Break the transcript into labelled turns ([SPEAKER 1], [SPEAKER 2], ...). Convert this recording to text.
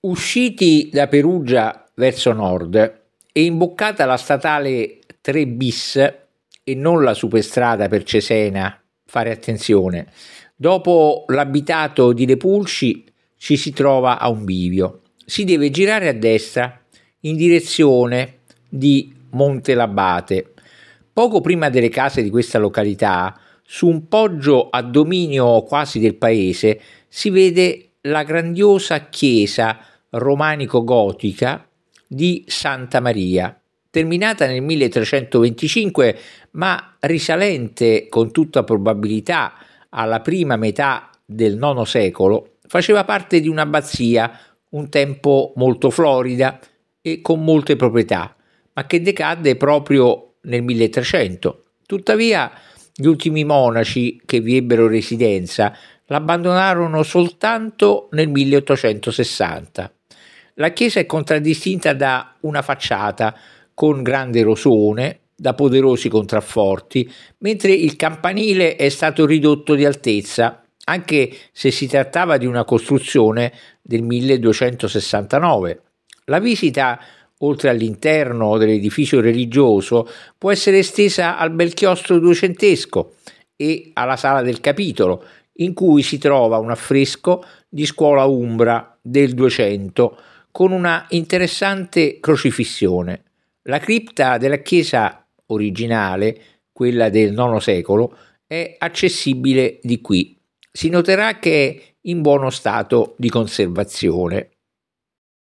[SPEAKER 1] Usciti da Perugia verso nord e imboccata la statale 3 bis e non la superstrada per Cesena, fare attenzione, dopo l'abitato di Le Pulci ci si trova a un bivio. Si deve girare a destra in direzione di Monte Labate. Poco prima delle case di questa località, su un poggio a dominio quasi del paese, si vede la grandiosa chiesa romanico-gotica di Santa Maria, terminata nel 1325 ma risalente con tutta probabilità alla prima metà del IX secolo, faceva parte di un'abbazia un tempo molto florida e con molte proprietà, ma che decadde proprio nel 1300. Tuttavia, gli ultimi monaci che vi ebbero residenza l'abbandonarono soltanto nel 1860. La chiesa è contraddistinta da una facciata con grande rosone, da poderosi contrafforti, mentre il campanile è stato ridotto di altezza, anche se si trattava di una costruzione del 1269. La visita oltre all'interno dell'edificio religioso, può essere estesa al bel chiostro duecentesco e alla sala del capitolo, in cui si trova un affresco di scuola umbra del 200 con una interessante crocifissione. La cripta della chiesa originale, quella del IX secolo, è accessibile di qui. Si noterà che è in buono stato di conservazione.